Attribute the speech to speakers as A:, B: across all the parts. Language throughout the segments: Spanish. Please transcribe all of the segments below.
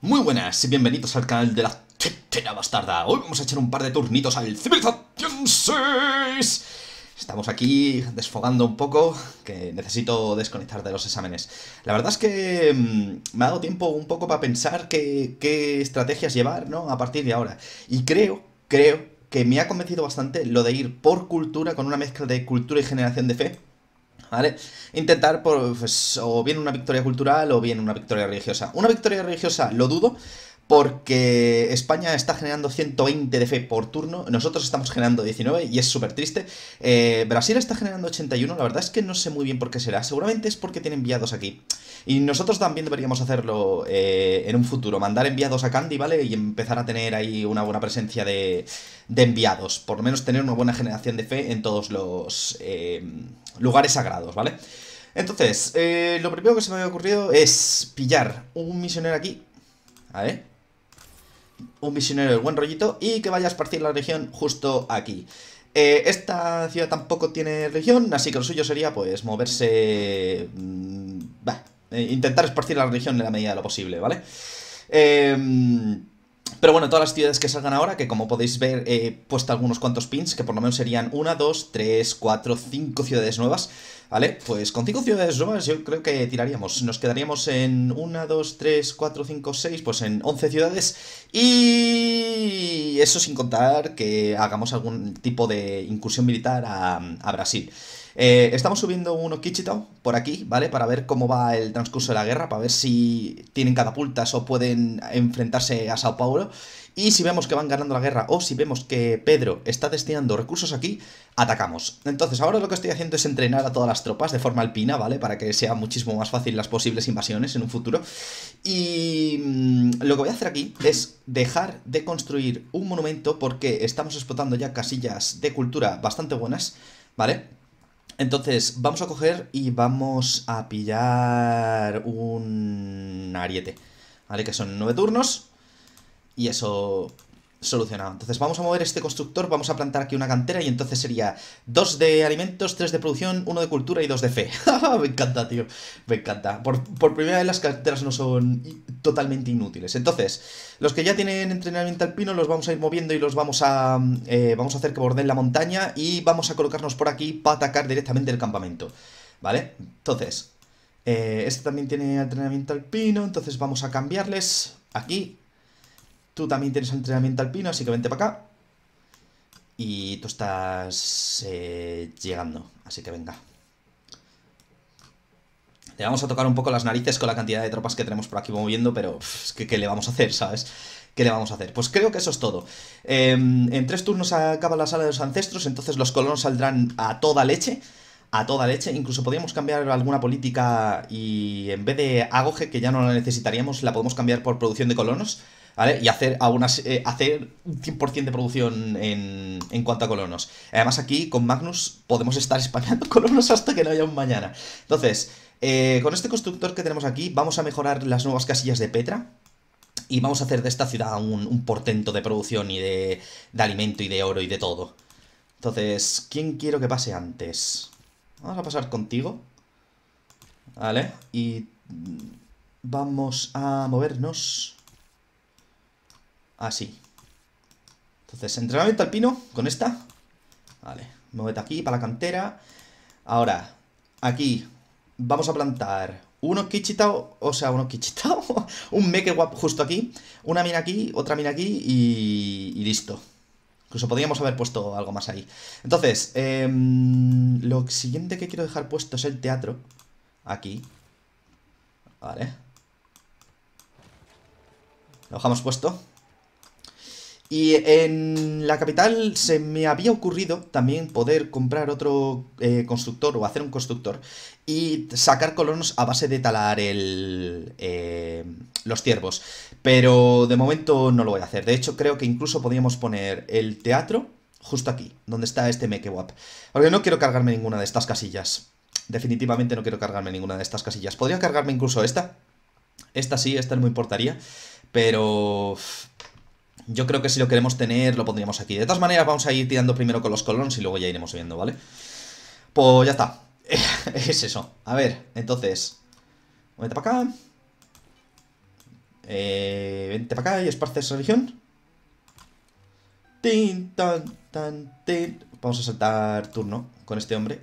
A: Muy buenas y bienvenidos al canal de la Tetera Bastarda. Hoy vamos a echar un par de turnitos al Civilization 6. Estamos aquí desfogando un poco, que necesito desconectar de los exámenes. La verdad es que mm, me ha dado tiempo un poco para pensar qué, qué estrategias llevar ¿no? a partir de ahora. Y creo, creo que me ha convencido bastante lo de ir por cultura, con una mezcla de cultura y generación de fe, ¿vale? Intentar, pues, o bien una victoria cultural o bien una victoria religiosa. Una victoria religiosa lo dudo, porque España está generando 120 de fe por turno, nosotros estamos generando 19 y es súper triste. Eh, Brasil está generando 81, la verdad es que no sé muy bien por qué será, seguramente es porque tiene enviados aquí. Y nosotros también deberíamos hacerlo eh, en un futuro, mandar enviados a Candy, ¿vale? Y empezar a tener ahí una buena presencia de, enviados, por lo menos tener una buena generación de fe en todos los... Eh, lugares sagrados, ¿vale? Entonces, eh, lo primero que se me había ocurrido es pillar un misionero aquí. A ver. Un misionero del buen rollito y que vaya a esparcir la región justo aquí. Eh, esta ciudad tampoco tiene región, así que lo suyo sería, pues, moverse... Mm, bah, eh, intentar esparcir la región en la medida de lo posible, ¿vale? Eh... Pero bueno, todas las ciudades que salgan ahora, que como podéis ver he puesto algunos cuantos pins, que por lo menos serían 1, 2, 3, 4, 5 ciudades nuevas, ¿vale? Pues con 5 ciudades nuevas yo creo que tiraríamos, nos quedaríamos en 1, 2, 3, 4, 5, 6, pues en 11 ciudades y eso sin contar que hagamos algún tipo de incursión militar a, Brasil. Eh, estamos subiendo uno Kichitao por aquí, ¿vale? Para ver cómo va el transcurso de la guerra, para ver si tienen catapultas o pueden enfrentarse a Sao Paulo. Y si vemos que van ganando la guerra o si vemos que Pedro está destinando recursos aquí, atacamos. Entonces ahora lo que estoy haciendo es entrenar a todas las tropas de forma alpina, ¿vale? Para que sea muchísimo más fácil las posibles invasiones en un futuro. Y mm, lo que voy a hacer aquí es dejar de construir un monumento porque estamos explotando ya casillas de cultura bastante buenas, ¿vale? Entonces, vamos a coger y vamos a pillar un ariete. ¿Vale? Que son nueve turnos. Y eso solucionado. Entonces vamos a mover este constructor, vamos a plantar aquí una cantera y entonces sería ...dos de alimentos, tres de producción, uno de cultura y dos de fe. me encanta, tío, me encanta. Por, primera vez las canteras no son totalmente inútiles. Entonces, los que ya tienen entrenamiento alpino los vamos a ir moviendo y los vamos a, eh, vamos a hacer que borden la montaña y vamos a colocarnos por aquí para atacar directamente el campamento. ¿Vale? Entonces, eh, este también tiene entrenamiento alpino, entonces vamos a cambiarles aquí Tú también tienes entrenamiento alpino, así que vente para acá. Y tú estás eh, llegando, así que venga. Le vamos a tocar un poco las narices con la cantidad de tropas que tenemos por aquí moviendo, pero es que, ¿qué le vamos a hacer, sabes? ¿Qué le vamos a hacer? Pues creo que eso es todo. Em, en tres turnos acaba la sala de los ancestros, entonces los colonos saldrán a toda leche. A toda leche. Incluso podríamos cambiar alguna política y en vez de agoge, que ya no la necesitaríamos, la podemos cambiar por producción de colonos. ¿vale? Y hacer, eh, hacer un 100% de producción en, cuanto a colonos. Además aquí con Magnus podemos estar españando colonos hasta que no haya un mañana. Entonces, eh, con este constructor que tenemos aquí vamos a mejorar las nuevas casillas de Petra. Y vamos a hacer de esta ciudad un, portento de producción y de, de alimento y de oro y de todo. Entonces, ¿quién quiero que pase antes? Vamos a pasar contigo. Vale, y vamos a movernos Así. Entonces, entrenamiento alpino con esta. Vale, muévete aquí para la cantera. Ahora, aquí vamos a plantar uno Kichitao, o sea, uno Kichitao, un Mekewap justo aquí, una mina aquí, otra mina aquí y, listo. Incluso podríamos haber puesto algo más ahí. Entonces, em, lo siguiente que quiero dejar puesto es el teatro. Aquí. Vale. Lo dejamos puesto. Y en la capital se me había ocurrido también poder comprar otro eh, constructor o hacer un constructor y sacar colonos a base de talar el, eh, los ciervos. Pero de momento no lo voy a hacer. De hecho, creo que incluso podríamos poner el teatro justo aquí, donde está este Mekewap. Porque no quiero cargarme ninguna de estas casillas. Definitivamente no quiero cargarme ninguna de estas casillas. Podría cargarme incluso esta. Esta sí, esta no me importaría. Pero yo creo que si lo queremos tener, lo pondríamos aquí. De todas maneras, vamos a ir tirando primero con los colons y luego ya iremos viendo, ¿vale? Pues ya está. es eso. A ver, entonces... Vente para acá. Eh, vente para acá y esparces religión. Tin, tan, tan, tin. Vamos a saltar turno con este hombre.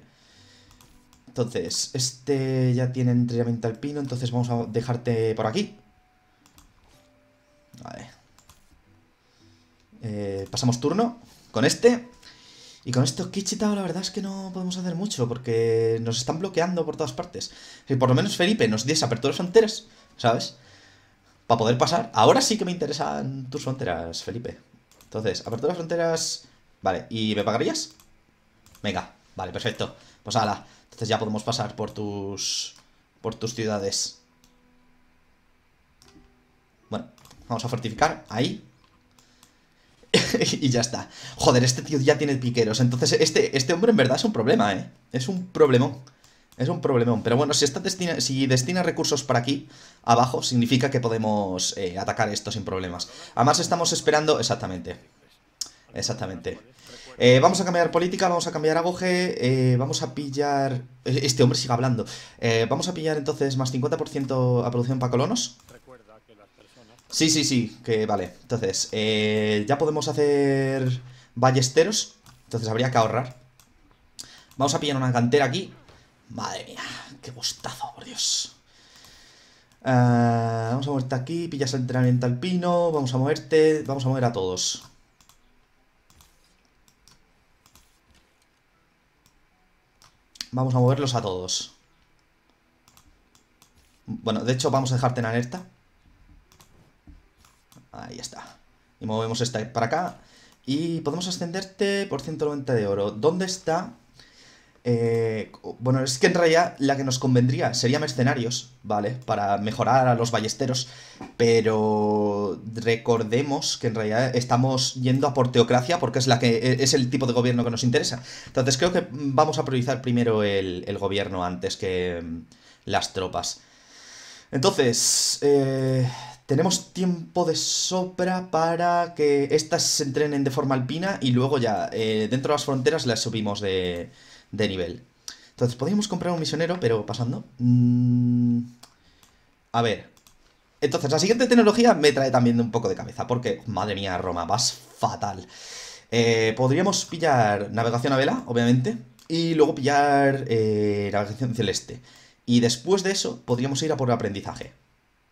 A: Entonces, este ya tiene entrenamiento alpino, entonces vamos a dejarte por aquí. Vale. Eh, pasamos turno con este. Y con esto Kichita la verdad es que no podemos hacer mucho porque nos están bloqueando por todas partes. Si por lo menos Felipe nos diese las fronteras, ¿sabes? Para poder pasar. Ahora sí que me interesan tus fronteras, Felipe. Entonces, las fronteras... Vale, ¿y me pagarías? Venga, vale, perfecto. Pues ala, entonces ya podemos pasar por tus... Por tus ciudades. Bueno, vamos a fortificar ahí. y ya está. Joder, este tío ya tiene piqueros. Entonces, este, este hombre en verdad es un problema, ¿eh? Es un problemón. Es un problemón. Pero bueno, si, está destina, si destina recursos para aquí, abajo, significa que podemos eh, atacar esto sin problemas. Además, estamos esperando... Exactamente. Exactamente. Eh, vamos a cambiar política, vamos a cambiar aguje eh, vamos a pillar... Este hombre sigue hablando. vamos a pillar entonces más 50% a producción para colonos. Sí, sí, sí, que vale. Entonces, eh, ya podemos hacer ballesteros. Entonces habría que ahorrar. Vamos a pillar una cantera aquí. Madre mía, qué gustazo, por Dios. Eh, vamos a moverte aquí, pillas el entrenamiento alpino, vamos a moverte, vamos a mover a todos. Vamos a moverlos a todos. Bueno, de hecho vamos a dejarte en alerta Ahí está. Y movemos esta para acá. Y podemos ascenderte por 190 de oro. ¿Dónde está? Eh, bueno, es que en realidad la que nos convendría serían escenarios, ¿vale? Para mejorar a los ballesteros. Pero recordemos que en realidad estamos yendo a por teocracia porque es, la que, e, es el tipo de gobierno que nos interesa. Entonces creo que vamos a priorizar primero el, el gobierno antes que mm, las tropas. Entonces, eh, tenemos tiempo de sobra para que estas se entrenen de forma alpina y luego ya eh, dentro de las fronteras las subimos de, nivel. Entonces, podríamos comprar un misionero, pero pasando. Mm, a ver. Entonces, la siguiente tecnología me trae también un poco de cabeza, porque, madre mía, Roma, vas fatal. Eh, podríamos pillar navegación a vela, obviamente, y luego pillar eh, navegación celeste. Y después de eso, podríamos ir a por aprendizaje.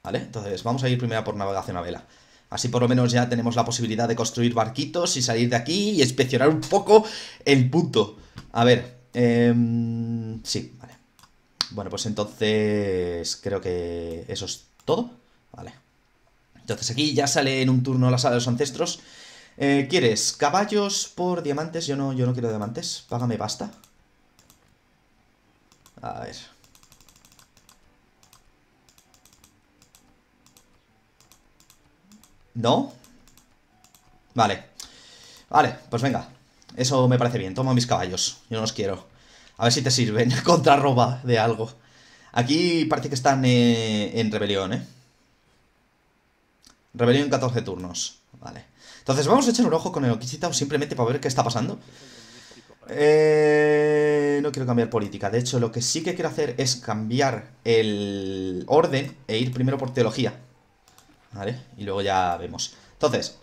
A: ¿Vale? Entonces vamos a ir primero por navegación a vela. Así por lo menos ya tenemos la posibilidad de construir barquitos y salir de aquí y inspeccionar un poco el punto. A ver, em, sí, vale. Bueno, pues entonces creo que eso es todo. Vale. Entonces aquí ya sale en un turno la sala de los ancestros. Eh, ¿Quieres caballos por diamantes? Yo no, yo no quiero diamantes. Págame basta. A ver. ¿No? Vale Vale, pues venga Eso me parece bien, toma mis caballos Yo no los quiero A ver si te sirven contra roba de algo Aquí parece que están eh, en rebelión, ¿eh? Rebelión 14 turnos Vale Entonces vamos a echar un ojo con el Oquichitao Simplemente para ver qué está pasando eh, no quiero cambiar política. De hecho, lo que sí que quiero hacer es cambiar el orden e ir primero por teología. ¿vale? Y luego ya vemos. Entonces,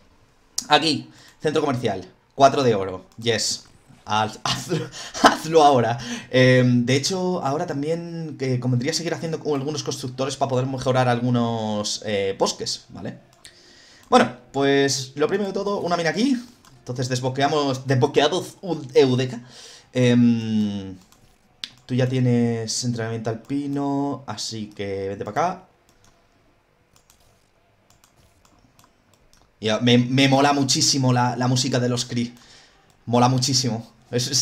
A: aquí, centro comercial, 4 de oro, yes. hazlo, ahora. Em, de hecho, ahora también eh, convendría seguir haciendo con algunos constructores para poder mejorar algunos eh, bosques, ¿vale? Bueno, pues lo primero de todo, una mina aquí. Entonces desbloqueamos, desbloqueados Eudeca. Em, tú ya tienes entrenamiento alpino, así que vete para acá. me, mola muchísimo la, música de los Kree Mola muchísimo.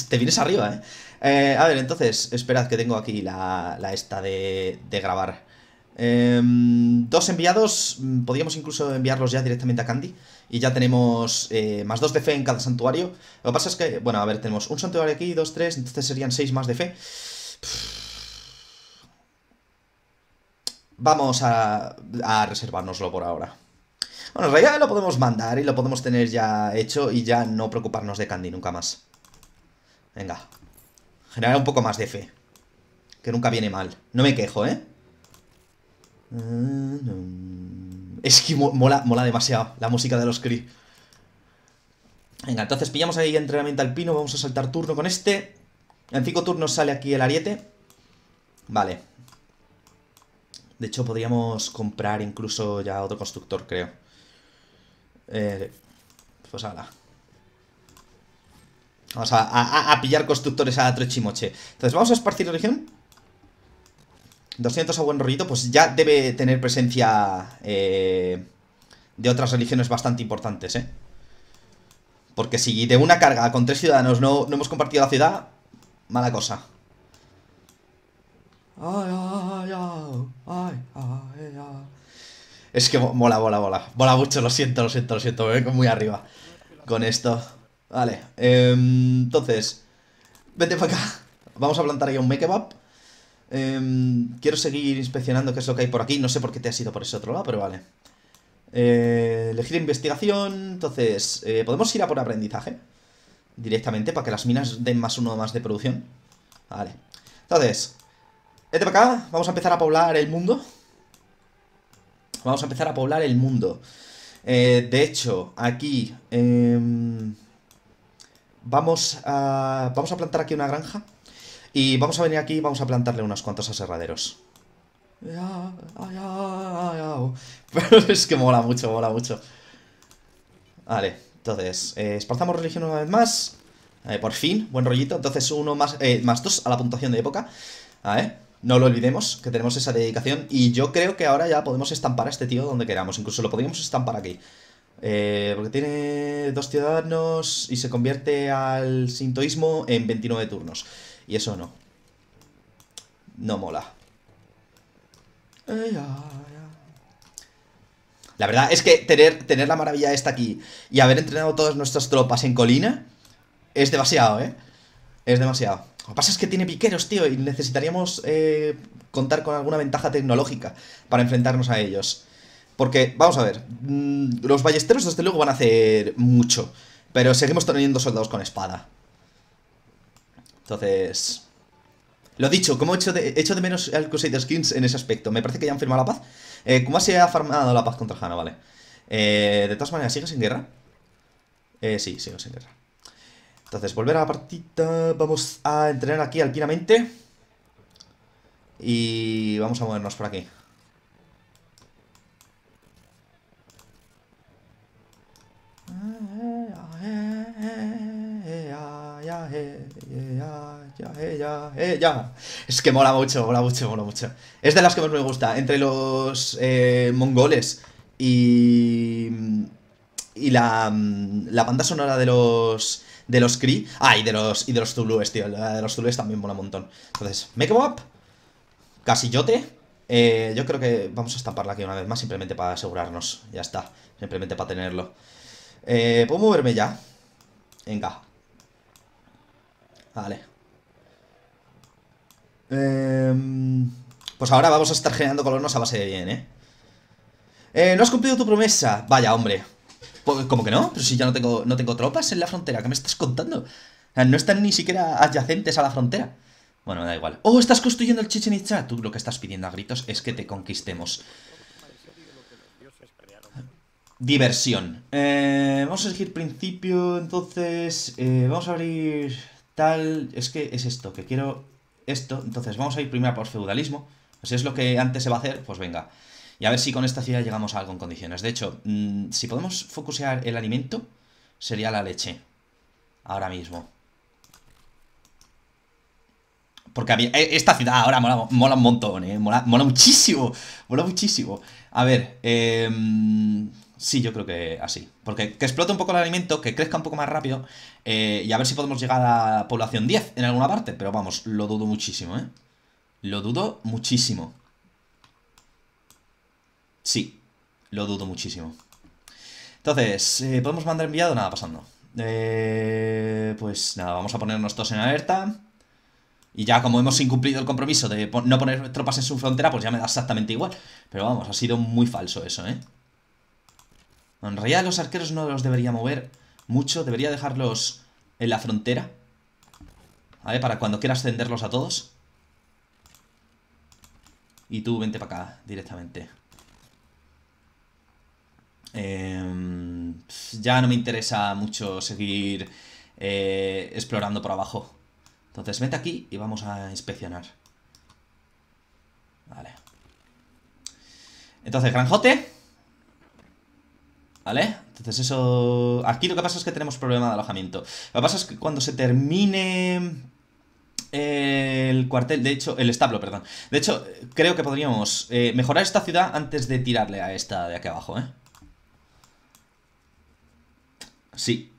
A: te vienes arriba, ¿eh? ¿eh? A ver, entonces, esperad que tengo aquí la, esta de, grabar. Em, dos enviados, mm, podríamos incluso enviarlos ya directamente a Candy. Y ya tenemos eh, más dos de fe en cada santuario. Lo que pasa es que, bueno, a ver, tenemos un santuario aquí, dos, tres, entonces serían seis más de fe. Vamos a, a reservárnoslo por ahora. Bueno, en lo podemos mandar y lo podemos tener ya hecho y ya no preocuparnos de Candy nunca más. Venga. Generar un poco más de fe. Que nunca viene mal. No me quejo, ¿eh? Es que mola, mola demasiado la música de los Kree. Venga, entonces pillamos ahí entrenamiento al pino, Vamos a saltar turno con este. En cinco turnos sale aquí el ariete. Vale. De hecho, podríamos comprar incluso ya otro constructor, creo. Eh, pues ala. Vamos a, pillar constructores a Trochimoche. Entonces, vamos a esparcir la región. 200 a buen rollito, pues ya debe tener presencia eh, de otras religiones bastante importantes, ¿eh? Porque si de una carga con tres ciudadanos no, hemos compartido la ciudad, mala cosa. ay, ay, ay, ay. Es que mola, mola, mola. Mola mucho, lo siento, lo siento, lo siento. Me vengo muy arriba con esto. Vale, em, entonces, vete para acá. Vamos a plantar ahí un make up. Em, quiero seguir inspeccionando qué es lo que hay por aquí. No sé por qué te has ido por ese otro lado, pero vale. Eh, elegir investigación. Entonces, eh, podemos ir a por aprendizaje directamente para que las minas den más uno más de producción. Vale. Entonces, vete para acá. Vamos a empezar a poblar el mundo. Vamos a empezar a poblar el mundo. Eh, de hecho, aquí em, vamos, a, vamos a plantar aquí una granja y vamos a venir aquí y vamos a plantarle unos cuantos aserraderos. Pero es que mola mucho, mola mucho. Vale, entonces, eh, esparzamos religión una vez más. Eh, por fin, buen rollito. Entonces, uno más, más dos a la puntuación de época. A ver. No lo olvidemos, que tenemos esa dedicación. Y yo creo que ahora ya podemos estampar a este tío donde queramos. Incluso lo podríamos estampar aquí. Eh, porque tiene dos ciudadanos y se convierte al sintoísmo en 29 turnos. Y eso no. No mola. La verdad es que tener, tener la maravilla esta aquí y haber entrenado todas nuestras tropas en colina es demasiado, ¿eh? Es demasiado. Lo que pasa es que tiene piqueros, tío, y necesitaríamos eh, contar con alguna ventaja tecnológica para enfrentarnos a ellos. Porque, vamos a ver, mm, los ballesteros desde luego van a hacer mucho, pero seguimos teniendo soldados con espada. Entonces... Lo dicho, como he hecho de, menos al Crusader Skins en ese aspecto. Me parece que ya han firmado la paz. Eh, ¿Cómo se ha firmado la paz contra Hanna? Vale. Eh, de todas maneras, ¿sigues sin guerra? Eh, sí, sigo sin guerra. Entonces, volver a la partita, Vamos a entrenar aquí alpinamente Y vamos a movernos por aquí. ya. Es que mola mucho, mola mucho, mola mucho. Es de las que más me gusta. Entre los eh, mongoles y y la, mm, la banda sonora de los de los Kree. Ah, y de los, y de los tío. La de los Zulues también mola un montón. Entonces, Make em Up, Casillote. Eh, yo creo que vamos a estamparla aquí una vez más, simplemente para asegurarnos. Ya está, simplemente para tenerlo. Eh, ¿Puedo moverme ya? Venga. Vale. Em, pues ahora vamos a estar generando colonos a base de bien, Eh, eh no has cumplido tu promesa. Vaya, hombre. Pues, ¿Cómo que no, pero si ya no tengo, no tengo tropas en la frontera, ¿qué me estás contando? no están ni siquiera adyacentes a la frontera. Bueno, da igual. Oh, estás construyendo el Chichen Itza. Tú lo que estás pidiendo a gritos es que te conquistemos. Diversión. Eh, vamos a elegir principio, entonces... Eh, vamos a abrir tal... Es que es esto, que quiero esto. Entonces vamos a ir primero por feudalismo. Si pues es lo que antes se va a hacer, pues venga. Y a ver si con esta ciudad llegamos a algo en condiciones. De hecho, mm, si podemos focusear el alimento, sería la leche. Ahora mismo. Porque eh, esta ciudad ah, ahora mola, mola un montón, ¿eh? Mola, muchísimo. Mola muchísimo. A ver, eh, sí, yo creo que así. Porque que explote un poco el alimento, que crezca un poco más rápido. Eh, y a ver si podemos llegar a población 10 en alguna parte. Pero vamos, lo dudo muchísimo, ¿eh? Lo dudo muchísimo. Sí, lo dudo muchísimo. Entonces, eh, ¿podemos mandar enviado? Nada, pasando. Eh, pues nada, vamos a ponernos todos en alerta. Y ya como hemos incumplido el compromiso de no poner tropas en su frontera, pues ya me da exactamente igual. Pero vamos, ha sido muy falso eso, ¿eh? En realidad los arqueros no los debería mover mucho. Debería dejarlos en la frontera. ¿Vale? Para cuando quieras ascenderlos a todos. Y tú vente para acá directamente. Em, ya no me interesa mucho seguir eh, explorando por abajo. Entonces vete aquí y vamos a inspeccionar. Vale. Entonces, granjote. ¿Vale? Entonces eso... Aquí lo que pasa es que tenemos problema de alojamiento. Lo que pasa es que cuando se termine eh, el cuartel, de hecho, el establo, perdón. De hecho, creo que podríamos eh, mejorar esta ciudad antes de tirarle a esta de aquí abajo, ¿eh? Sí.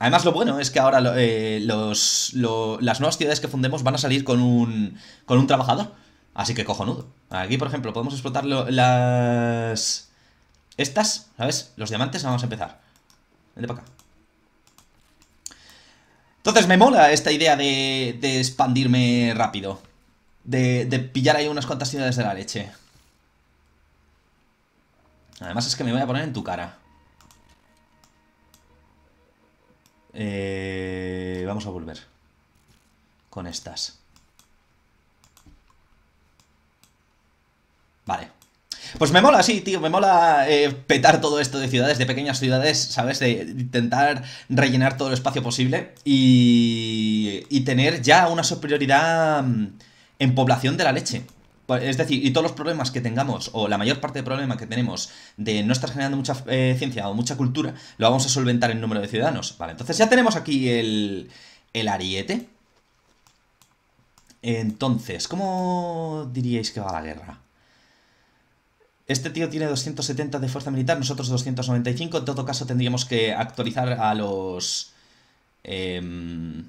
A: Además, lo bueno es que ahora eh, las nuevas ciudades que fundemos van a salir con un, con un trabajador. Así que cojonudo. Aquí, por ejemplo, podemos explotar las... Estas, ¿sabes? Los diamantes, vamos a empezar. Vente para acá. Entonces me mola esta idea de, de expandirme rápido. De, de, pillar ahí unas cuantas ciudades de la leche. Además es que me voy a poner en tu cara. Eh, vamos a volver con estas. Vale. Pues me mola, sí, tío, me mola eh, petar todo esto de ciudades, de pequeñas ciudades, ¿sabes? De intentar rellenar todo el espacio posible y tener ya una superioridad mm, en población de la leche. Pues, es decir, y todos los problemas que tengamos, o la mayor parte de problemas que tenemos de no estar generando mucha eh, ciencia o mucha cultura, lo vamos a solventar en número de ciudadanos. Vale, entonces ya tenemos aquí el, el ariete. Entonces, ¿cómo diríais que va la guerra? Este tío tiene 270 de fuerza militar, nosotros 295. En todo caso, tendríamos que actualizar a los... Eh,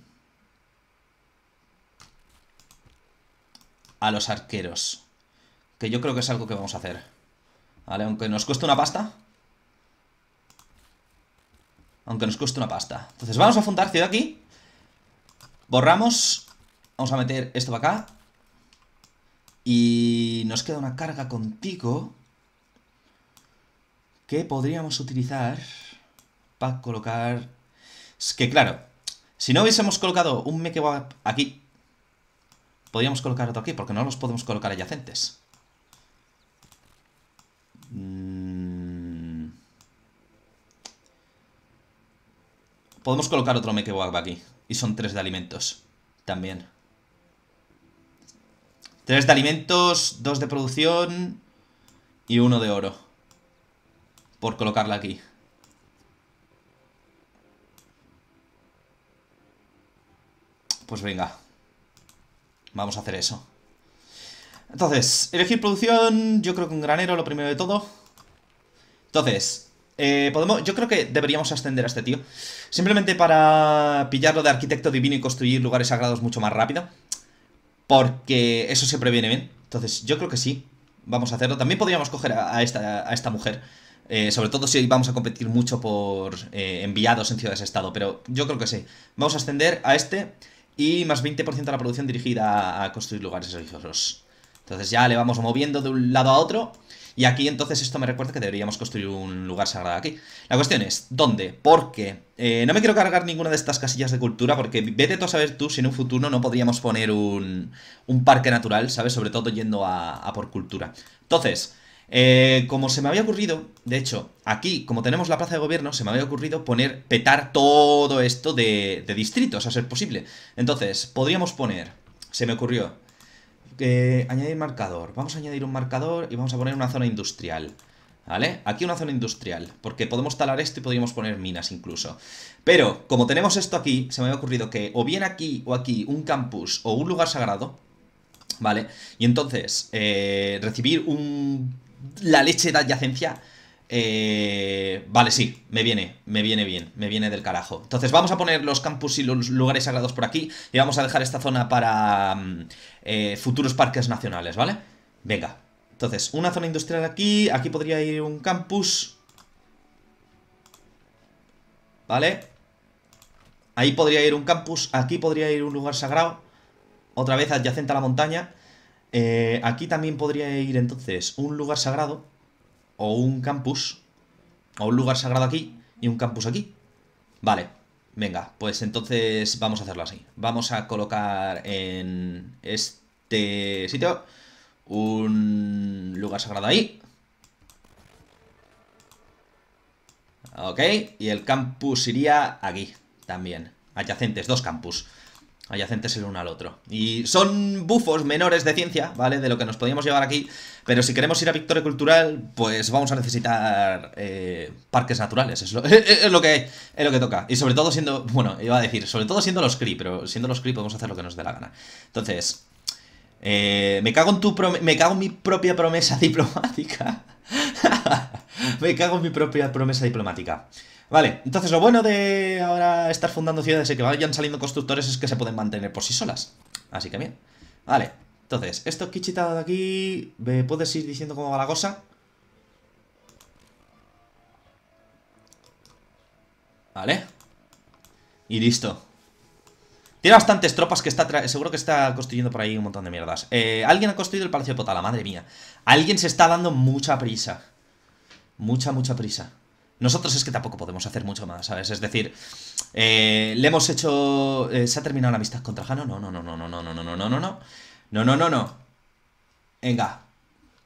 A: a los arqueros. Que yo creo que es algo que vamos a hacer. Vale, aunque nos cueste una pasta. Aunque nos cueste una pasta. Entonces vamos a fundar ciudad aquí. Borramos. Vamos a meter esto para acá. Y nos queda una carga contigo. Que podríamos utilizar para colocar... Es que claro, si no hubiésemos colocado un Mekewap aquí, Podríamos colocar otro aquí, porque no los podemos colocar adyacentes. Mm. Podemos colocar otro Mekewagba aquí. Y son tres de alimentos. También. Tres de alimentos, dos de producción y uno de oro. Por colocarla aquí. Pues venga, Vamos a hacer eso. Entonces, elegir producción, yo creo que un granero, lo primero de todo. Entonces, eh, podemos, yo creo que deberíamos ascender a este tío. Simplemente para pillarlo de arquitecto divino y construir lugares sagrados mucho más rápido. Porque eso siempre viene bien. Entonces, yo creo que sí. Vamos a hacerlo. También podríamos coger a, esta, mujer. Eh, sobre todo si vamos a competir mucho por eh, enviados en ciudades-estado. Pero yo creo que sí. Vamos a ascender a este y más 20% de la producción dirigida a construir lugares religiosos. Entonces ya le vamos moviendo de un lado a otro y aquí entonces esto me recuerda que deberíamos construir un lugar sagrado aquí. La cuestión es, ¿dónde? ¿Por qué? Eh, no me quiero cargar ninguna de estas casillas de cultura porque vete tú a saber tú si en un futuro no podríamos poner un, un parque natural, ¿sabes? Sobre todo yendo a, a por cultura. Entonces, eh, como se me había ocurrido, de hecho, aquí, como tenemos la plaza de gobierno, se me había ocurrido poner, petar todo esto de, distritos, a ser posible. Entonces, podríamos poner, se me ocurrió, eh, añadir marcador. Vamos a añadir un marcador y vamos a poner una zona industrial. ¿Vale? Aquí una zona industrial, porque podemos talar esto y podríamos poner minas incluso. Pero, como tenemos esto aquí, se me había ocurrido que o bien aquí o aquí un campus o un lugar sagrado, ¿vale? Y entonces, eh, recibir un la leche de adyacencia. Eh, vale, sí, me viene, me viene bien, me viene del carajo. Entonces vamos a poner los campus y los lugares sagrados por aquí y vamos a dejar esta zona para mm, eh, futuros parques nacionales, ¿vale? Venga, entonces una zona industrial aquí, aquí podría ir un campus, ¿vale? Ahí podría ir un campus, aquí podría ir un lugar sagrado, otra vez adyacente a la montaña eh, aquí también podría ir entonces un lugar sagrado o un campus. O un lugar sagrado aquí y un campus aquí. Vale, venga, pues entonces vamos a hacerlo así. Vamos a colocar en este sitio un lugar sagrado ahí. Ok, y el campus iría aquí también. Adyacentes, dos campus adyacentes el uno al otro. Y son bufos menores de ciencia, ¿vale? De lo que nos podíamos llevar aquí, pero si queremos ir a Victoria Cultural, pues vamos a necesitar eh, parques naturales, es lo, que es lo que toca. Y sobre todo siendo, bueno, iba a decir, sobre todo siendo los CRI, pero siendo los CRI podemos hacer lo que nos dé la gana. Entonces, eh, me, cago en tu me cago en mi propia promesa diplomática. me cago en mi propia promesa diplomática. Vale, entonces lo bueno de ahora estar fundando ciudades y que vayan saliendo constructores es que se pueden mantener por sí solas. Así que bien. Vale, entonces, esto quitado de aquí... ¿Me puedes ir diciendo cómo va la cosa? Vale. Y listo. Tiene bastantes tropas que está... Seguro que está construyendo por ahí un montón de mierdas. Eh, alguien ha construido el Palacio de Potala, madre mía. Alguien se está dando mucha prisa. Mucha, mucha prisa. Nosotros es que tampoco podemos hacer mucho más, ¿sabes? Es decir, eh, le hemos hecho... Eh, ¿Se ha terminado la amistad con Trajano? No, no, no, no, no, no, no, no, no, no, no, no. No, no, no, no. Venga,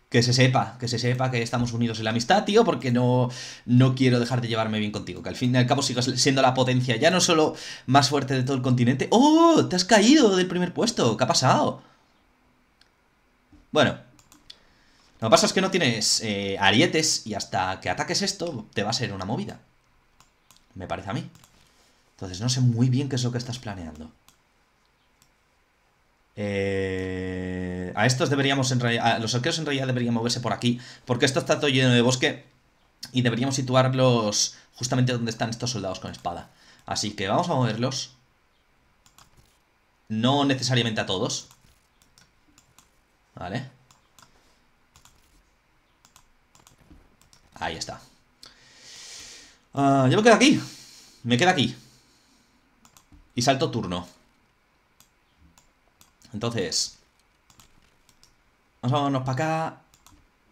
A: que se sepa, que se sepa que estamos unidos en la amistad, tío, porque no, no quiero dejar de llevarme bien contigo, que al fin y al cabo sigas siendo la potencia ya no solo más fuerte de todo el continente. ¡Oh! Te has caído del primer puesto, ¿qué ha pasado? Bueno, lo que pasa es que no tienes eh, arietes y hasta que ataques esto te va a ser una movida. Me parece a mí. Entonces no sé muy bien qué es lo que estás planeando. Eh, a estos deberíamos en realidad, a los arqueros en realidad deberían moverse por aquí, porque esto está todo lleno de bosque y deberíamos situarlos justamente donde están estos soldados con espada. Así que vamos a moverlos. No necesariamente a todos. Vale. Ahí está. Ah, yo me quedo aquí. Me quedo aquí. Y salto turno. Entonces. Vamos a movernos para acá.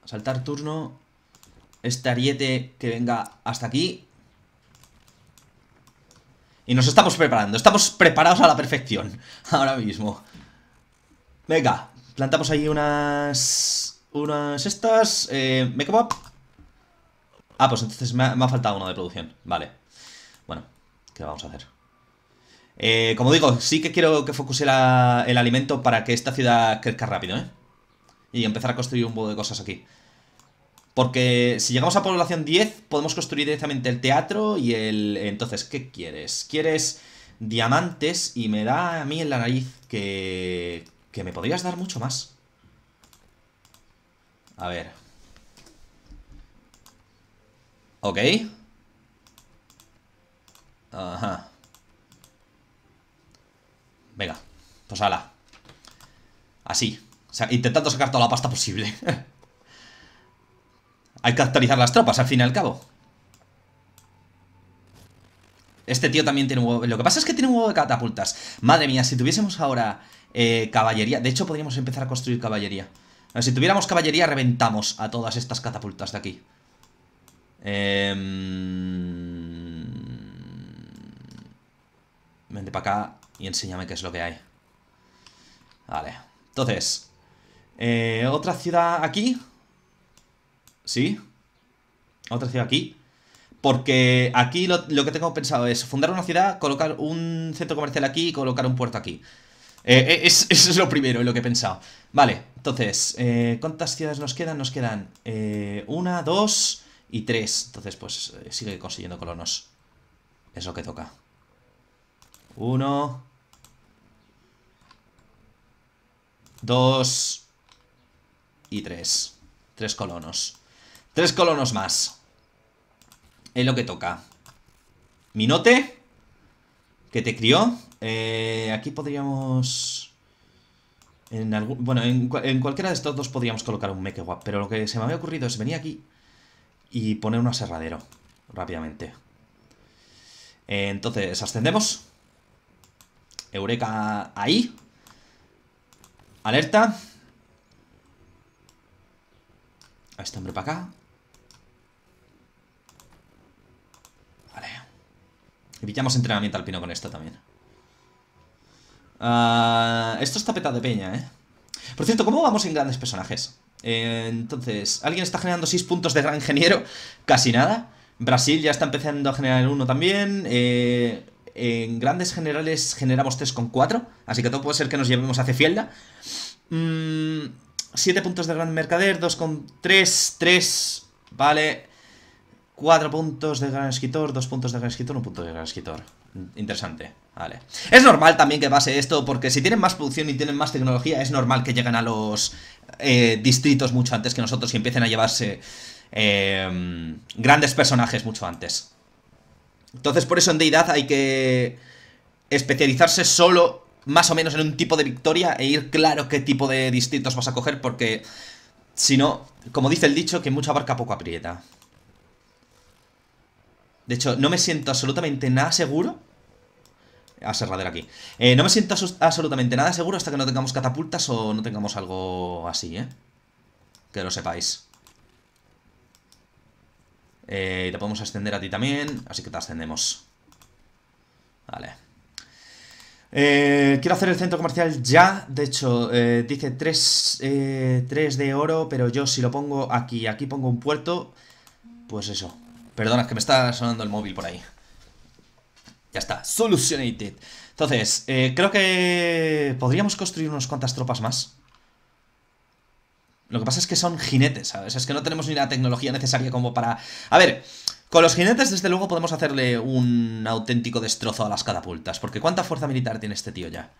A: Saltar turno. Este ariete que venga hasta aquí. Y nos estamos preparando. Estamos preparados a la perfección. Ahora mismo. Venga. Plantamos ahí unas... Unas estas. Eh, make em Ah, pues entonces me ha, faltado uno de producción. Vale. Bueno, ¿qué vamos a hacer? Eh, como digo, sí que quiero que focuse el alimento para que esta ciudad crezca rápido, ¿eh? Y empezar a construir un poco de cosas aquí. Porque si llegamos a población 10, podemos construir directamente el teatro y el... Entonces, ¿qué quieres? ¿Quieres diamantes? Y me da a mí en la nariz que... Que me podrías dar mucho más. A ver, Ok. Ajá. Venga, pues ala. Así. O sea, intentando sacar toda la pasta posible. Hay que actualizar las tropas, al fin y al cabo. Este tío también tiene un huevo... Lo que pasa es que tiene un huevo de catapultas. Madre mía, si tuviésemos ahora eh, caballería... De hecho, podríamos empezar a construir caballería. Si tuviéramos caballería, reventamos a todas estas catapultas de aquí. Eh, vente para acá y enséñame qué es lo que hay. Vale. Entonces, eh, otra ciudad aquí. ¿Sí? Otra ciudad aquí. Porque aquí lo, que tengo pensado es fundar una ciudad, colocar un centro comercial aquí y colocar un puerto aquí. Eh, eh, eso es lo primero, lo que he pensado. Vale, entonces, ¿cuántas ciudades nos quedan? Nos quedan una, dos, y tres. Entonces, pues eh, sigue consiguiendo colonos. Es lo que toca. Uno. Dos. Y tres. Tres colonos. Tres colonos más. Es lo que toca. Minote. Que te crió. Eh, aquí podríamos... En bueno, en, cualquiera de estos dos podríamos colocar un Mekewap, pero lo que se me había ocurrido es venir aquí y poner un aserradero rápidamente. Entonces, ascendemos. Eureka ahí. Alerta. A este hombre para acá. Vale. Y pillamos entrenamiento alpino con esto también. Ah, esto está petado de peña, ¿eh? Por cierto, ¿cómo vamos en grandes personajes? Eh, entonces, ¿alguien está generando 6 puntos de gran ingeniero? Casi nada. Brasil ya está empezando a generar uno también. Eh, en grandes generales generamos 3,4. Así que todo puede ser que nos llevemos a fielda 7 mm, puntos de gran mercader, 2,3, 3. Vale. 4 puntos de gran escritor, 2 puntos de gran escritor, 1 punto de gran escritor. Interesante, vale. Es normal también que pase esto, porque si tienen más producción y tienen más tecnología, es normal que lleguen a los eh, distritos mucho antes que nosotros y empiecen a llevarse em, grandes personajes mucho antes. Entonces por eso en deidad hay que especializarse solo más o menos en un tipo de victoria e ir claro qué tipo de distritos vas a coger porque si no, como dice el dicho, que mucha barca poco aprieta. De hecho, no me siento absolutamente nada seguro cerrader aquí. Eh, no me siento absolutamente nada seguro hasta que no tengamos catapultas o no tengamos algo así, ¿eh? Que lo sepáis. Eh, te podemos ascender a ti también, así que te ascendemos. Vale. Eh, quiero hacer el centro comercial ya. De hecho, eh, dice 3, de oro, pero yo si lo pongo aquí, aquí pongo un puerto, pues eso. Perdona, que me está sonando el móvil por ahí. Ya está, solucionated. Entonces, eh, creo que podríamos construir unas cuantas tropas más. Lo que pasa es que son jinetes, ¿sabes? Es que no tenemos ni la tecnología necesaria como para... A ver, con los jinetes desde luego podemos hacerle un auténtico destrozo a las catapultas. Porque ¿cuánta fuerza militar tiene este tío ya?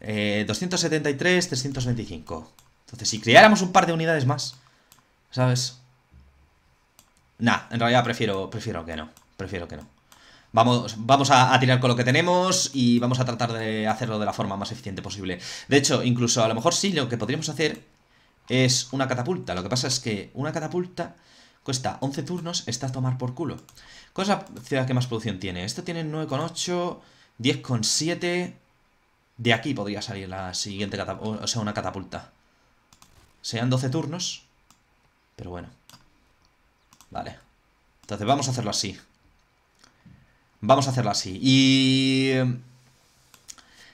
A: Eh, 273, 325. Entonces, si creáramos un par de unidades más, ¿sabes? Nah, en realidad prefiero, prefiero que no. Prefiero que no. Vamos, a, tirar con lo que tenemos y vamos a tratar de hacerlo de la forma más eficiente posible. De hecho, incluso a lo mejor sí, lo que podríamos hacer es una catapulta. Lo que pasa es que una catapulta cuesta 11 turnos, está a tomar por culo. ¿Cuál es la ciudad que más producción tiene? Esto tiene 9,8, 10,7... De aquí podría salir la siguiente catapulta, o sea, una catapulta. Sean 12 turnos, pero bueno. Vale. Entonces vamos a hacerlo así. Vamos a hacerlo así. Y...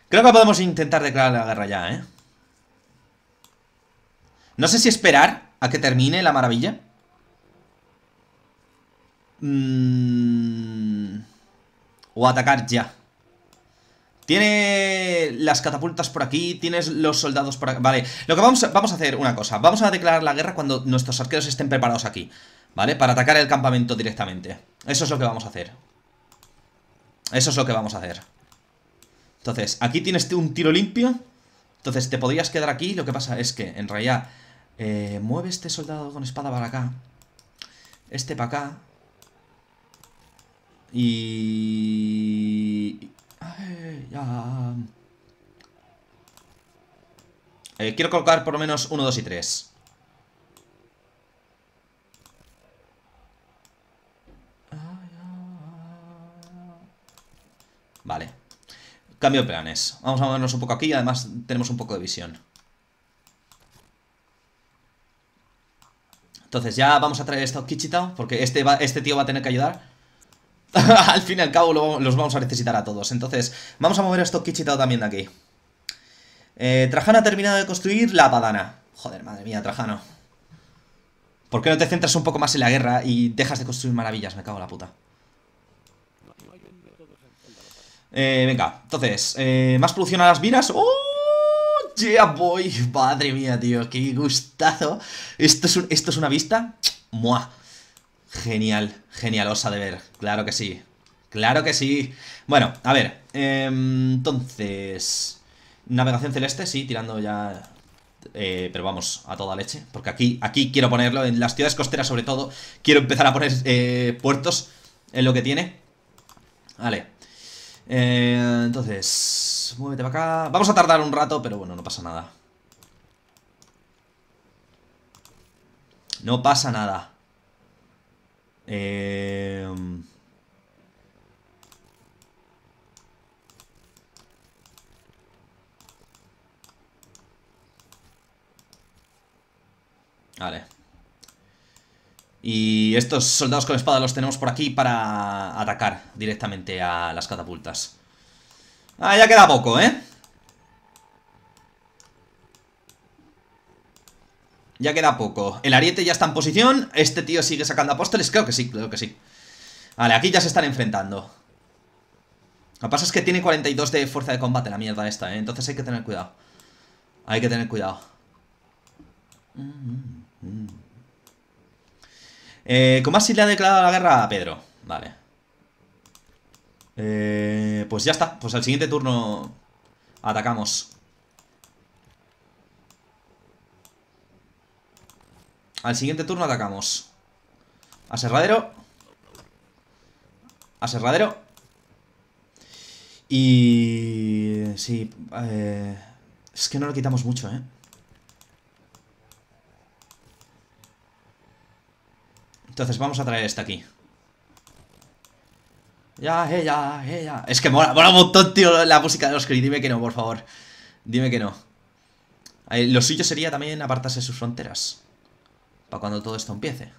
A: Creo que podemos intentar declarar la guerra ya, ¿eh? No sé si esperar a que termine la maravilla. Mm, o atacar ya. Tiene las catapultas por aquí, tienes los soldados por aquí. Vale, lo que vamos a, vamos a hacer una cosa. Vamos a declarar la guerra cuando nuestros arqueros estén preparados aquí. ¿Vale? Para atacar el campamento directamente. Eso es lo que vamos a hacer. Eso es lo que vamos a hacer. Entonces, aquí tienes un tiro limpio. Entonces, te podrías quedar aquí. Lo que pasa es que, en realidad, eh, mueve este soldado con espada para acá. Este para acá. Y... Eh, quiero colocar por lo menos uno, dos y tres Vale. Cambio de planes. Vamos a movernos un poco aquí y además tenemos un poco de visión. Entonces ya vamos a traer esto Kichitao Porque este, este tío va a tener que ayudar Al fin y al cabo los vamos a necesitar a todos Entonces vamos a mover esto Kichitao también de aquí eh, Trajano ha terminado de construir la padana, Joder, madre mía, Trajano ¿Por qué no te centras un poco más en la guerra y dejas de construir maravillas? Me cago en la puta eh, venga, entonces, eh, más producción a las minas. ¡Oh! ya voy Madre mía, tío, qué gustazo. Esto es, esto es una vista. ¡Mua! Genial, genialosa de ver. Claro que sí. Claro que sí. Bueno, a ver. Eh, entonces. Navegación celeste, sí, tirando ya. Eh, pero vamos, a toda leche. Porque aquí, aquí quiero ponerlo. En las ciudades costeras, sobre todo. Quiero empezar a poner eh, puertos. En lo que tiene. Vale. Eh, entonces, muévete para acá. Vamos a tardar un rato, pero bueno, no pasa nada. No pasa nada. Eh... Vale. Y estos soldados con espada los tenemos por aquí para atacar directamente a las catapultas. Ah, ya queda poco, ¿eh? Ya queda poco. El ariete ya está en posición. Este tío sigue sacando apóstoles. Creo que sí, creo que sí. Vale, aquí ya se están enfrentando. Lo que pasa es que tiene 42 de fuerza de combate la mierda esta, ¿eh? Entonces hay que tener cuidado. Hay que tener cuidado. Mm, mm, mm. Eh, Comasi le ha declarado la guerra a Pedro. Vale. Eh, pues ya está. Pues al siguiente turno atacamos. Al siguiente turno atacamos. Aserradero. Aserradero. Y... Sí. Eh, es que no lo quitamos mucho, ¿eh? Entonces vamos a traer esta aquí. Ya, eh, ya, ya, eh, ya Es que mola, mola un montón, tío, la música de los Kree. Dime que no, por favor. Dime que no. Eh, lo suyo sería también apartarse sus fronteras. Para cuando todo esto empiece.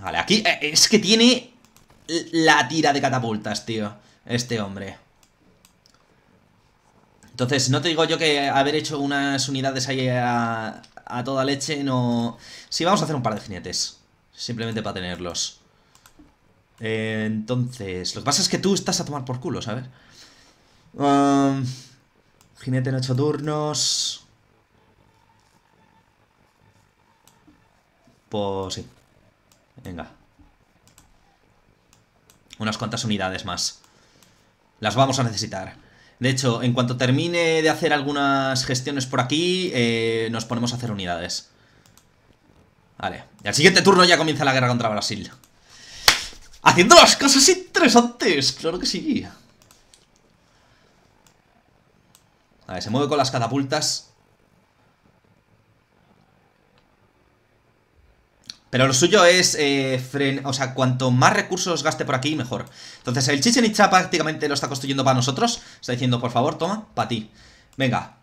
A: Vale, aquí es que tiene la tira de catapultas, tío. Este hombre. Entonces, no te digo yo que haber hecho unas unidades ahí a, toda leche no... Sí, vamos a hacer un par de jinetes. Simplemente para tenerlos. entonces, lo que pasa es que tú estás a tomar por culo, ¿sabes? jinete en ocho turnos. Pues sí. Venga. Unas cuantas unidades más. Las vamos a necesitar. De hecho, en cuanto termine de hacer algunas gestiones por aquí, eh, nos ponemos a hacer unidades. Vale. Y al siguiente turno ya comienza la guerra contra Brasil. Haciendo las cosas interesantes, claro que sí. Vale, se mueve con las catapultas. Pero lo suyo es, eh, o sea, cuanto más recursos gaste por aquí, mejor. Entonces, el Chichen Itza prácticamente lo está construyendo para nosotros. Está diciendo, por favor, toma, para ti. Venga.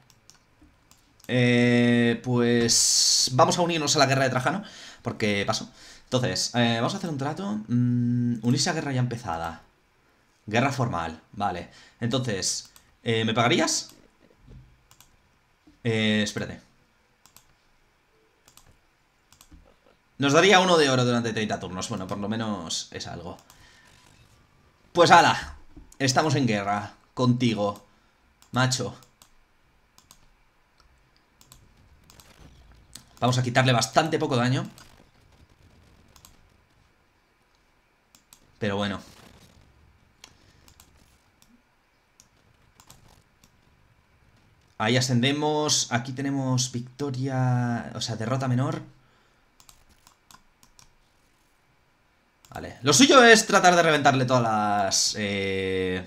A: Eh, pues vamos a unirnos a la guerra de Trajano, porque paso. Entonces, eh, vamos a hacer un trato. Mm, unirse a guerra ya empezada. Guerra formal, vale. Entonces, ¿me pagarías? espérate. Nos daría uno de oro durante 30 turnos. Bueno, por lo menos es algo. Pues ala, estamos en guerra. Contigo, macho. Vamos a quitarle bastante poco daño. Pero bueno. Ahí ascendemos. Aquí tenemos victoria... O sea, derrota menor. lo suyo es tratar de reventarle todas las eh,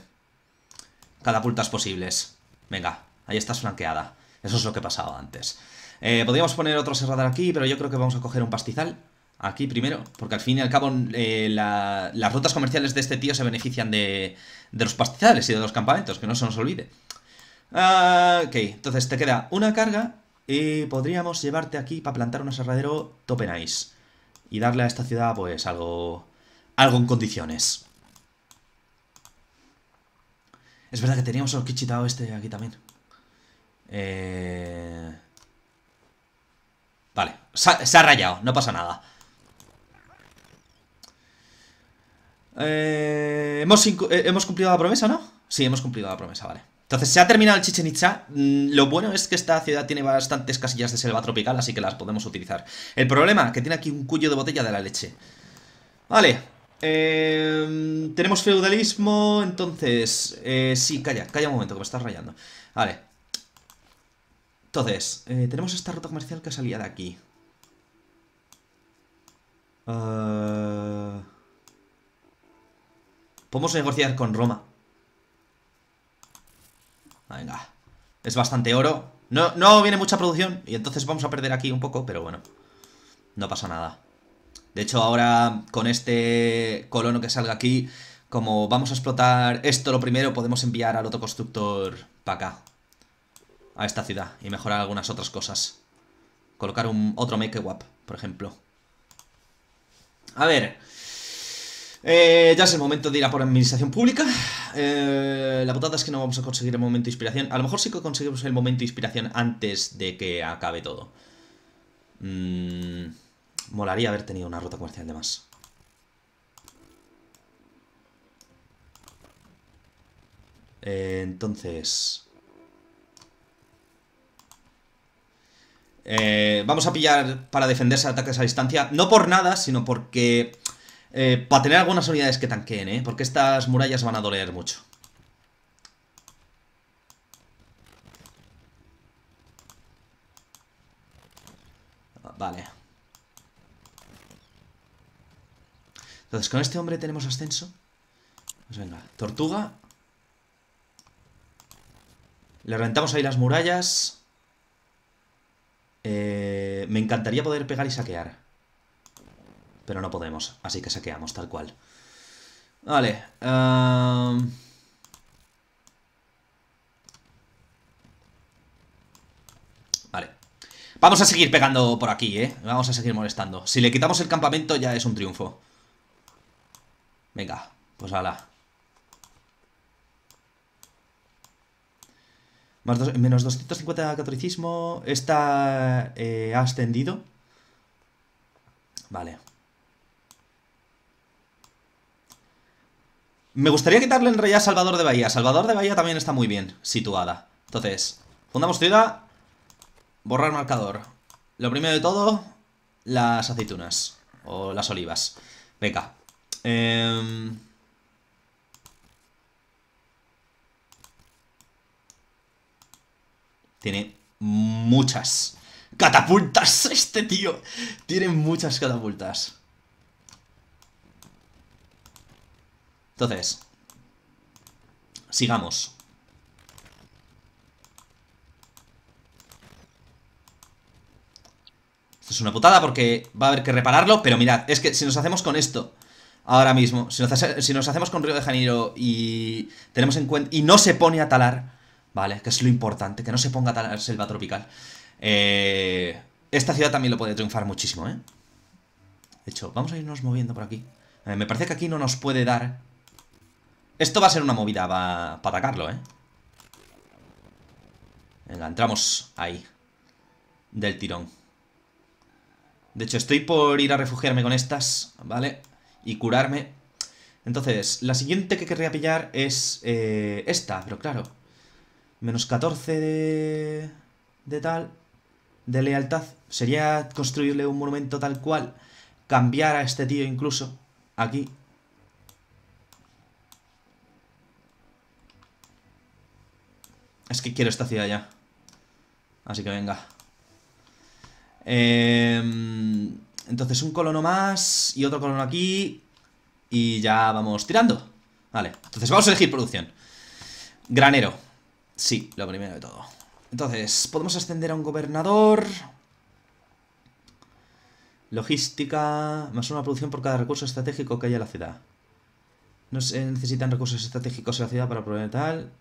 A: catapultas posibles Venga, ahí estás flanqueada Eso es lo que pasado antes eh, Podríamos poner otro serrador aquí, pero yo creo que vamos a coger un pastizal Aquí primero, porque al fin y al cabo eh, las rutas comerciales de este tío se benefician de, de los pastizales y de los campamentos, que no se nos olvide ah, ok, entonces te queda una carga y podríamos llevarte aquí para plantar un aserradero tope nice. Y darle a esta ciudad pues algo algo en condiciones. Es verdad que teníamos el Kichitao este aquí también. Eh... Vale, se ha, rayado, no pasa nada. Eh, eh... ¿Hemos, cumplido la promesa, ¿no? Sí, hemos cumplido la promesa, vale. Entonces se ha terminado el Chichen Itza. Mm, lo bueno es que esta ciudad tiene bastantes casillas de selva tropical, así que las podemos utilizar. El problema, que tiene aquí un cuyo de botella de la leche. Vale, Em, tenemos feudalismo, entonces... Eh, sí, calla, calla un momento, que me estás rayando. Vale. Entonces, eh, tenemos esta ruta comercial que salía de aquí. Ah. Podemos negociar con Roma. Venga. Es bastante oro. No, no viene mucha producción y entonces vamos a perder aquí un poco, pero bueno. No pasa nada. De hecho, ahora con este colono que salga aquí, como vamos a explotar esto lo primero, podemos enviar al otro constructor para acá. A esta ciudad y mejorar algunas otras cosas. Colocar un otro make up, por ejemplo. A ver. Eh, ya es el momento de ir a por administración pública. Eh, la putada es que no vamos a conseguir el momento de inspiración. A lo mejor sí que conseguimos el momento de inspiración antes de que acabe todo. Mmm... Molaría haber tenido una ruta comercial de más. Eh, entonces... Eh, vamos a pillar para defenderse ataques a distancia. No por nada, sino porque... Eh, para tener algunas unidades que tanqueen, ¿eh? Porque estas murallas van a doler mucho. Vale. Entonces, con este hombre tenemos ascenso. Pues venga, tortuga. Le rentamos ahí las murallas. Eh, me encantaría poder pegar y saquear. Pero no podemos, así que saqueamos tal cual. Vale. Vale. Vamos a seguir pegando por aquí, ¿eh? Vamos a seguir molestando. Si le quitamos el campamento ya es un triunfo. Venga, pues ala. menos 250 catolicismo. Esta ha eh, ascendido. Vale. Me gustaría quitarle en realidad Salvador de Bahía. Salvador de Bahía también está muy bien situada. Entonces, fundamos ciudad. Borrar marcador. Lo primero de todo, las aceitunas. O las olivas. Venga, Em, tiene muchas catapultas este tío. Tiene muchas catapultas. Entonces, sigamos. Esto es una putada porque va a haber que repararlo, pero mirad, es que si nos hacemos con esto ahora mismo. Si nos, hacemos con Río de Janeiro y tenemos en cuenta. Y no se pone a talar, ¿vale? Que es lo importante, que no se ponga a talar selva tropical. Eh, esta ciudad también lo puede triunfar muchísimo, ¿eh? De hecho, vamos a irnos moviendo por aquí. Eh, me parece que aquí no nos puede dar. Esto va a ser una movida para, para atacarlo, ¿eh? Venga, entramos ahí. Del tirón. De hecho, estoy por ir a refugiarme con estas, ¿vale? y curarme. Entonces, la siguiente que querría pillar es eh, esta, pero claro. Menos 14 de... de tal... de lealtad. Sería construirle un monumento tal cual. Cambiar a este tío incluso. Aquí. Es que quiero esta ciudad ya. Así que venga. Eh... Entonces un colono más y otro colono aquí. Y ya vamos tirando. Vale, entonces vamos a elegir producción. Granero. Sí, lo primero de todo. Entonces, podemos ascender a un gobernador. Logística. Más una producción por cada recurso estratégico que haya en la ciudad. No se necesitan recursos estratégicos en la ciudad para proveer tal.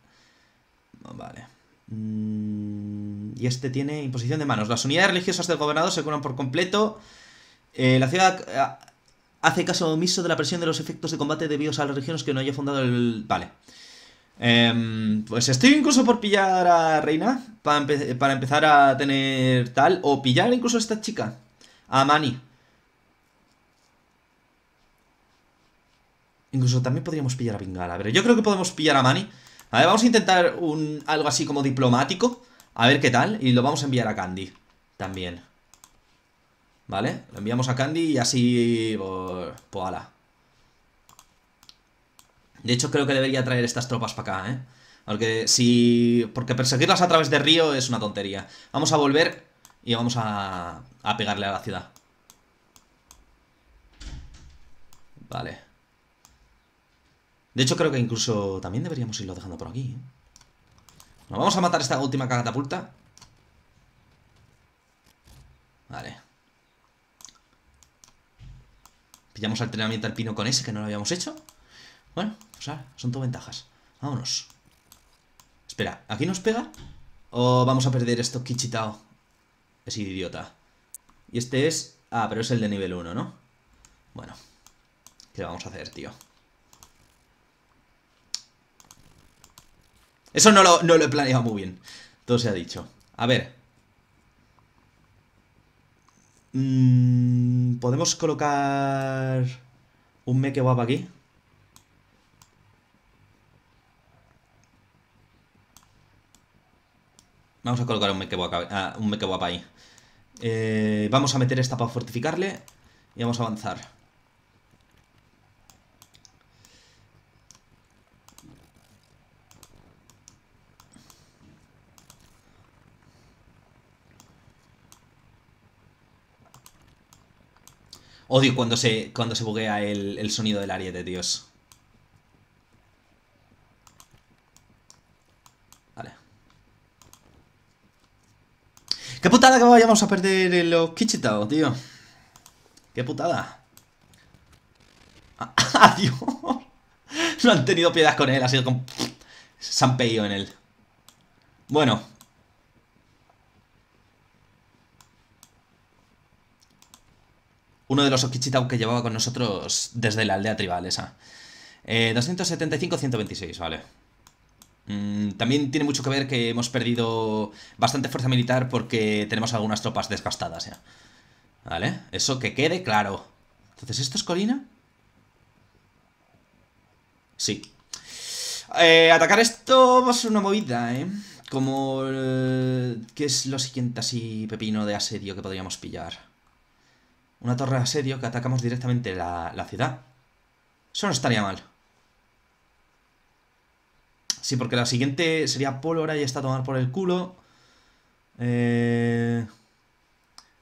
A: Vale. Mm, y este tiene imposición de manos. Las unidades religiosas del gobernador se curan por completo eh, la ciudad eh, hace caso omiso de la presión de los efectos de combate debidos a las regiones que no haya fundado el... Vale. Em, pues estoy incluso por pillar a Reina para, empezar a tener tal. O pillar incluso a esta chica. A Mani. Incluso también podríamos pillar a A Pero yo creo que podemos pillar a Mani. A ver, vamos a intentar un, algo así como diplomático. A ver qué tal. Y lo vamos a enviar a Candy. También. ¿Vale? Lo enviamos a Candy y así... ¡Poala! Pues, pues, de hecho, creo que debería traer estas tropas para acá, ¿eh? Porque si... Porque perseguirlas a través de río es una tontería. Vamos a volver y vamos a, a pegarle a la ciudad. Vale. De hecho, creo que incluso también deberíamos irlo dejando por aquí. ¿eh? vamos a matar esta última catapulta. Vale. entrenamiento al pino con ese, que no lo habíamos hecho. Bueno, pues ahora, son todas ventajas. Vámonos. Espera, ¿aquí nos pega? ¿O vamos a perder esto Kichitao? Es idiota. Y este es... Ah, pero es el de nivel 1, ¿no? Bueno. ¿Qué vamos a hacer, tío? Eso no lo, no lo he planeado muy bien. Todo se ha dicho. A ver, Mm, Podemos colocar un meque aquí. Vamos a colocar un meque ah, ahí. Eh, vamos a meter esta para fortificarle y vamos a avanzar. Odio cuando se, cuando se buguea el, sonido del ariete, tíos. Vale. ¡Qué putada que vayamos a perder los Kichitao, tío! ¡Qué putada! Ah, ¡Adiós! No han tenido piedad con él, ha sido como... Se han en él. Bueno, uno de los Okichitau que llevaba con nosotros desde la aldea tribal esa. 275-126, eh, vale. Mm, también tiene mucho que ver que hemos perdido bastante fuerza militar porque tenemos algunas tropas desgastadas ya. ¿Vale? Eso que quede claro. Entonces, ¿esto es colina? Sí. Eh, atacar esto va a ser una movida, ¿eh? Como... Eh, ¿Qué es lo siguiente así, pepino de asedio que podríamos pillar? Una torre de asedio que atacamos directamente la, ciudad. Eso no estaría mal. Sí, porque la siguiente sería Pólvora y está a tomar por el culo. Eh,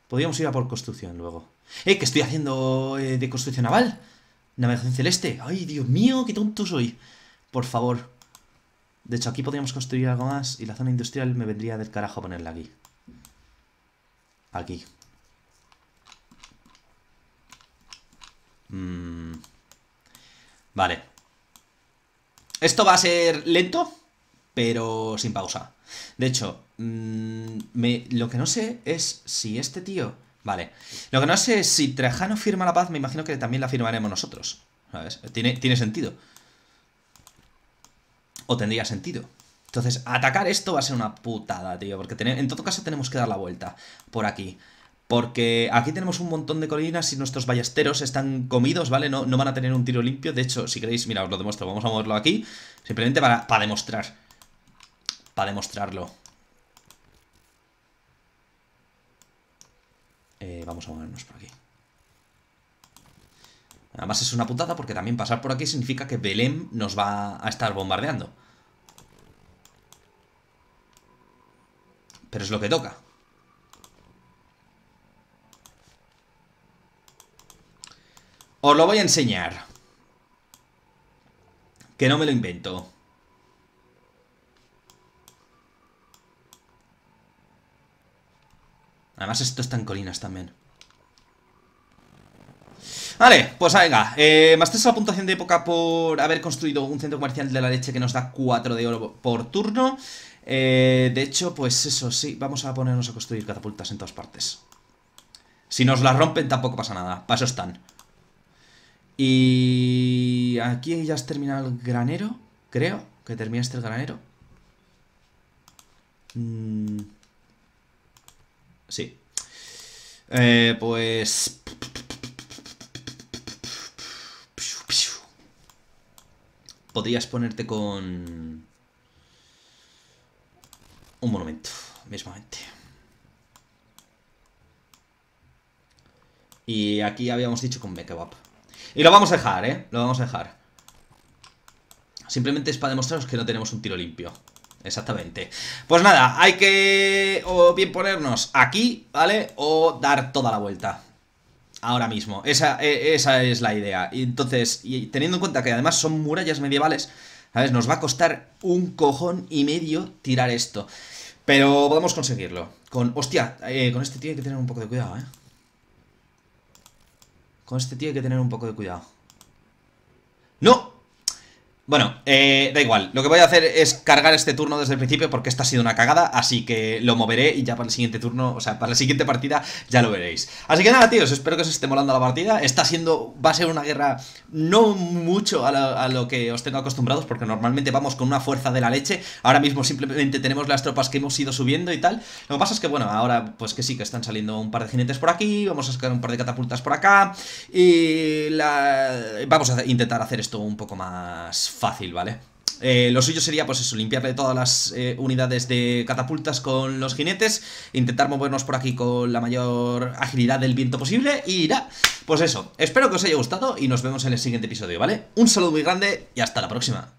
A: podríamos ir a por construcción luego. ¡Eh! Que estoy haciendo eh, de construcción naval. Navegación celeste. ¡Ay, Dios mío! ¡Qué tonto soy! Por favor. De hecho, aquí podríamos construir algo más y la zona industrial me vendría del carajo ponerla aquí. Aquí. Mm. Vale. Esto va a ser lento, pero sin pausa. De hecho, mm, lo que no sé es si este tío... Vale. Lo que no sé es si Trejano firma la paz, me imagino que también la firmaremos nosotros. ¿Sabes? Tiene, tiene sentido. O tendría sentido. Entonces, atacar esto va a ser una putada, tío. Porque en todo caso tenemos que dar la vuelta por aquí porque aquí tenemos un montón de colinas y nuestros ballesteros están comidos, ¿vale? No, van a tener un tiro limpio, de hecho, si queréis, mira, os lo demuestro, vamos a moverlo aquí, simplemente para, para demostrar, para demostrarlo. Eh, vamos a movernos por aquí. Además es una putada porque también pasar por aquí significa que Belém nos va a estar bombardeando. Pero es lo que toca. Os lo voy a enseñar. Que no me lo invento. Además esto está en colinas también. Vale, pues venga, eh, más tres a la puntuación de época por haber construido un centro comercial de la leche que nos da 4 de oro por turno. Eh, de hecho, pues eso sí, vamos a ponernos a construir catapultas en todas partes. Si nos las rompen tampoco pasa nada, Paso están. Y aquí ya has terminado el granero, creo que terminaste el granero. Mm. Sí. Eh, pues... Podrías ponerte con... Un monumento, mismamente. Y aquí habíamos dicho con Bekebab. Y lo vamos a dejar, ¿eh? Lo vamos a dejar. Simplemente es para demostraros que no tenemos un tiro limpio. Exactamente. Pues nada, hay que o bien ponernos aquí, ¿vale? O dar toda la vuelta. Ahora mismo. Esa, e, es la idea. Y entonces, teniendo en cuenta que además son murallas medievales, ¿sabes? Nos va a costar un cojón y medio tirar esto. Pero podemos conseguirlo. Con. Hostia, eh, con este tiene que tener un poco de cuidado, ¿eh? Con este tío hay que tener un poco de cuidado. ¡No! Bueno, eh, da igual. Lo que voy a hacer es cargar este turno desde el principio porque esta ha sido una cagada, así que lo moveré y ya para el siguiente turno, o sea, para la siguiente partida ya lo veréis. Así que nada, tíos, espero que os esté molando la partida. Está siendo, va a ser una guerra no mucho a, lo que os tengo acostumbrados porque normalmente vamos con una fuerza de la leche. Ahora mismo simplemente tenemos las tropas que hemos ido subiendo y tal. Lo que pasa es que, bueno, ahora pues que sí, que están saliendo un par de jinetes por aquí, vamos a sacar un par de catapultas por acá y la... vamos a intentar hacer esto un poco más fácil, ¿vale? Eh, lo suyo sería, pues eso, limpiarle todas las eh, unidades de catapultas con los jinetes, intentar movernos por aquí con la mayor agilidad del viento posible y ya, pues eso, espero que os haya gustado y nos vemos en el siguiente episodio, ¿vale? Un saludo muy grande y hasta la próxima.